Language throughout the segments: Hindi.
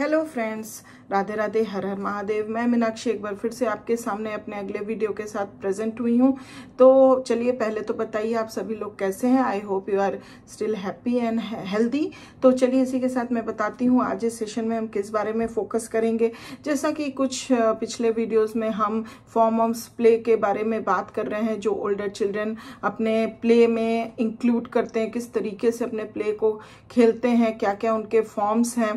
हेलो फ्रेंड्स राधे राधे हर हर महादेव मैं मीनाक्षी एक बार फिर से आपके सामने अपने अगले वीडियो के साथ प्रेजेंट हुई हूँ तो चलिए पहले तो बताइए आप सभी लोग कैसे हैं I hope you are still happy and healthy तो चलिए इसी के साथ मैं बताती हूँ आज इस सेशन में हम किस बारे में फोकस करेंगे जैसा कि कुछ पिछले वीडियोज़ में हम फॉर्म ऑफ प्ले के बारे में बात कर रहे हैं जो ओल्डर चिल्ड्रेन अपने प्ले में इंक्लूड करते हैं किस तरीके से अपने प्ले को खेलते हैं क्या क्या उनके फॉर्म्स हैं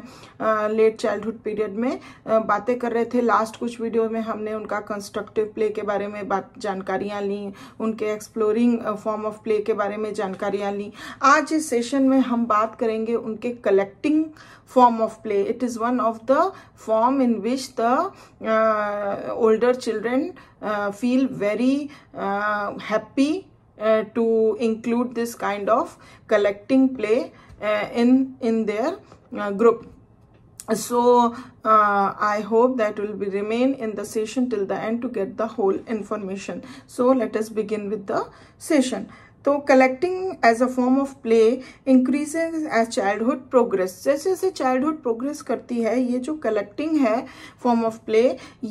लेट चाइल्डहुड पीरियड में बातें कर रहे थे लास्ट कुछ वीडियो में हमने उनका कंस्ट्रक्टिव प्ले के बारे में बात जानकारियां ली उनके एक्सप्लोरिंग फॉर्म ऑफ प्ले के बारे में जानकारियां ली आज इस सेशन में हम बात करेंगे उनके collecting form of play it is one of the form in which the older children feel very happy to include this kind of collecting play in in their group so uh, i hope that will be remain in the session till the end to get the whole information so let us begin with the session तो collecting as a form of play increases as childhood progress जैसे जैसे चाइल्डहुड प्रोग्रेस करती है ये जो कलेक्टिंग है फॉर्म ऑफ प्ले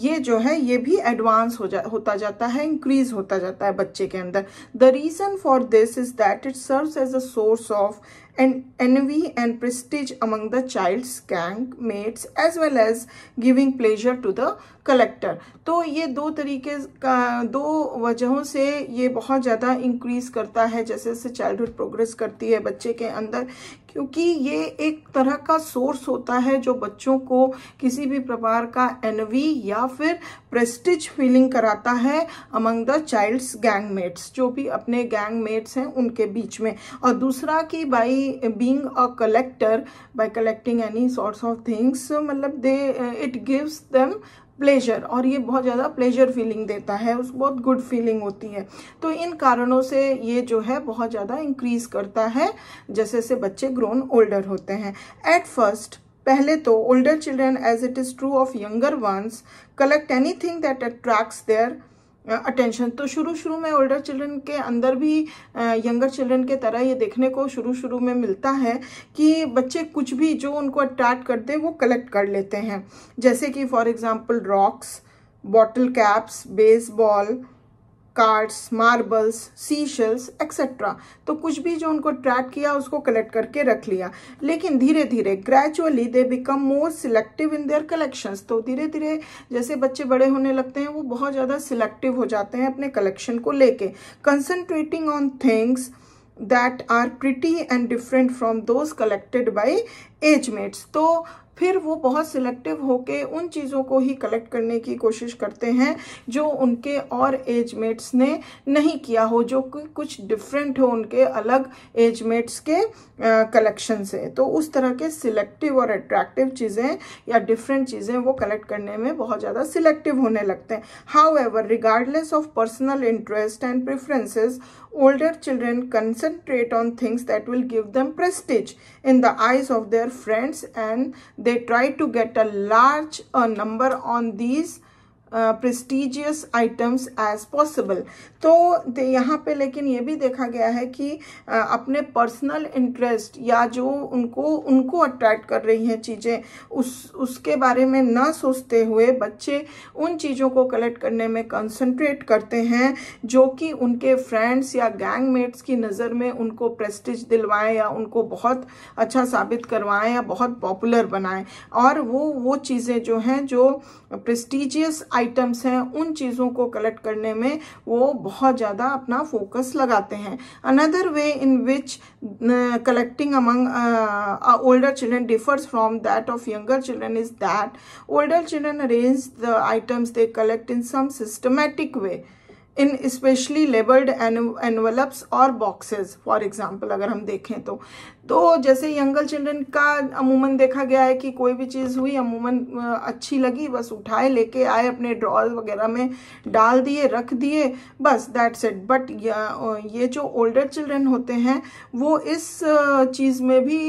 ये जो है ये भी एडवांस हो जा होता जाता है इंक्रीज होता जाता है बच्चे के अंदर the reason for this is that it serves as a source of and envy and prestige among the child's gang mates as well as giving pleasure to the collector तो ये दो तरीके का दो वजहों से ये बहुत ज़्यादा increase करता है जैसे जैसे childhood progress करती है बच्चे के अंदर क्योंकि ये एक तरह का सोर्स होता है जो बच्चों को किसी भी प्रकार का एनवी या फिर प्रेस्टिज फीलिंग कराता है अमंग द चाइल्ड्स गैंगमेट्स जो भी अपने गैंगमेट्स हैं उनके बीच में और दूसरा कि by being a collector by collecting any sorts of things मतलब they it gives them pleasure और ये बहुत ज़्यादा प्लेजर फीलिंग देता है उस बहुत गुड फीलिंग होती है तो इन कारणों से ये जो है बहुत ज़्यादा इंक्रीज करता है जैसे जैसे बच्चे ग्रोन ओल्डर होते हैं एट फर्स्ट पहले तो older children as it is true of younger ones collect anything that attracts their attention तो शुरू शुरू में ओल्डर चिल्ड्रन के अंदर भी यंगर चिल्ड्रन के तरह ये देखने को शुरू शुरू में मिलता है कि बच्चे कुछ भी जो उनको अट्रैक्ट करते हैं वो कलेक्ट कर लेते हैं जैसे कि for example rocks bottle caps baseball cards marbles sea shells etcetera तो कुछ भी जो उनको ट्रैक किया उसको कलेक्ट करके रख लिया लेकिन धीरे धीरे gradually they become more selective in their collections तो धीरे धीरे जैसे बच्चे बड़े होने लगते हैं वो बहुत ज़्यादा सिलेक्टिव हो जाते हैं अपने कलेक्शन को लेके concentrating on things that are pretty and different from those collected by age mates तो फिर वो बहुत सिलेक्टिव होके उन चीज़ों को ही कलेक्ट करने की कोशिश करते हैं जो उनके और एज मेट्स ने नहीं किया हो जो कुछ डिफरेंट हो उनके अलग एज मेट्स के कलेक्शन से तो उस तरह के सिलेक्टिव और अट्रैक्टिव चीज़ें या डिफरेंट चीज़ें वो कलेक्ट करने में बहुत ज़्यादा सिलेक्टिव होने लगते हैं however regardless of personal interest and preferences older children concentrate on things that will give them prestige in the eyes of their friends and they try to get a large a number on these prestigious items as possible तो यहाँ पे लेकिन ये भी देखा गया है कि uh, अपने पर्सनल इंटरेस्ट या जो उनको उनको अट्रैक्ट कर रही हैं चीज़ें उस उसके बारे में ना सोचते हुए बच्चे उन चीज़ों को कलेक्ट करने में कंसंट्रेट करते हैं जो कि उनके फ्रेंड्स या गैंग मेट्स की नज़र में उनको प्रेस्टिज दिलवाएं या उनको बहुत अच्छा साबित करवाएं या बहुत पॉपुलर बनाएं और वो वो चीज़ें जो हैं जो प्रेस्टिजियस आइटम्स हैं उन चीज़ों को कलेक्ट करने में वो बहुत ज़्यादा अपना फोकस लगाते हैं another way in which collecting among older children differs from that of younger children is that older children arrange the items they collect in some systematic way in specially labelled envelopes और बॉक्सेज फॉर एग्जाम्पल अगर हम देखें तो तो जैसे यंगर चिल्ड्रन का अमूमन देखा गया है कि कोई भी चीज़ हुई अमूमन अच्छी लगी बस उठाए लेके आए अपने ड्रॉल वगैरह में डाल दिए रख दिए बस दैट्स इट बट ये जो ओल्डर चिल्ड्रन होते हैं वो इस चीज़ में भी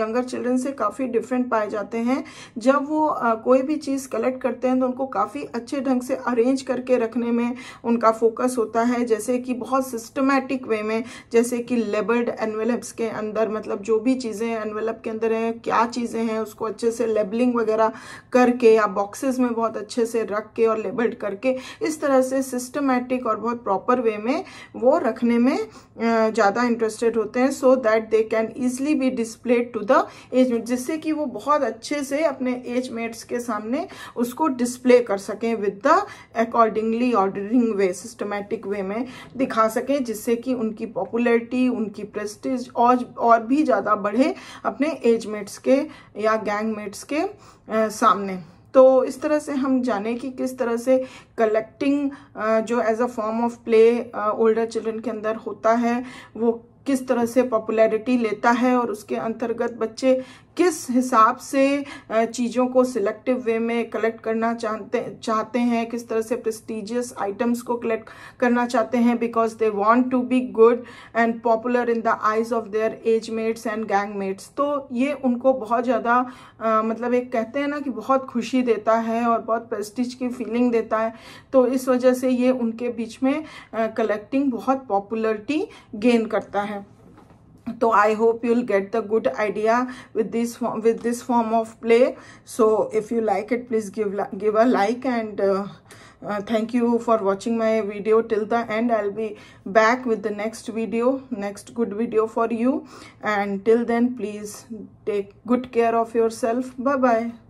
यंगर चिल्ड्रन से काफ़ी डिफरेंट पाए जाते हैं जब वो कोई भी चीज़ कलेक्ट करते हैं तो उनको काफ़ी अच्छे ढंग से अरेंज करके रखने में उनका फोकस होता है जैसे कि बहुत सिस्टमेटिक वे में जैसे कि लेबर्ड एनवेलप्स के अंदर मतलब जो भी चीज़ें एनवेलप के अंदर हैं क्या चीज़ें हैं उसको अच्छे से लेबलिंग वगैरह करके या बॉक्सेस में बहुत अच्छे से रख के और लेबल्ड करके इस तरह से सिस्टमेटिक और बहुत प्रॉपर वे में वो रखने में ज़्यादा इंटरेस्टेड होते हैं so that they can easily be displayed to the age mate जिससे कि वो बहुत अच्छे से अपने एज मेट्स के सामने उसको डिस्प्ले कर सकें with the accordingly ordering way systematic way में दिखा सकें जिससे कि उनकी पॉपुलरिटी उनकी प्रेस्टिज और और भी ज़्यादा बढ़े अपने एज मेट्स के या गैंग मेट्स के सामने तो इस तरह से हम जाने कि किस तरह से कलेक्टिंग जो as a form of play older children के अंदर होता है वो किस तरह से पॉपुलैरिटी लेता है और उसके अंतर्गत बच्चे किस हिसाब से चीज़ों को सिलेक्टिव वे में कलेक्ट करना चाहते चाहते हैं किस तरह से प्रेस्टिजियस आइटम्स को कलेक्ट करना चाहते हैं because they want to be good and popular in the eyes of their age mates and gang mates तो ये उनको बहुत ज़्यादा मतलब एक कहते हैं ना कि बहुत खुशी देता है और बहुत प्रेस्टिज की फीलिंग देता है तो इस वजह से ये उनके बीच में कलेक्टिंग बहुत पॉपुलरिटी गेन करता है so i hope you'll get the good idea with this with this form of play so if you like it please give give a like and uh, uh, thank you for watching my video till the end i'll be back with the next video next good video for you and till then please take good care of yourself bye bye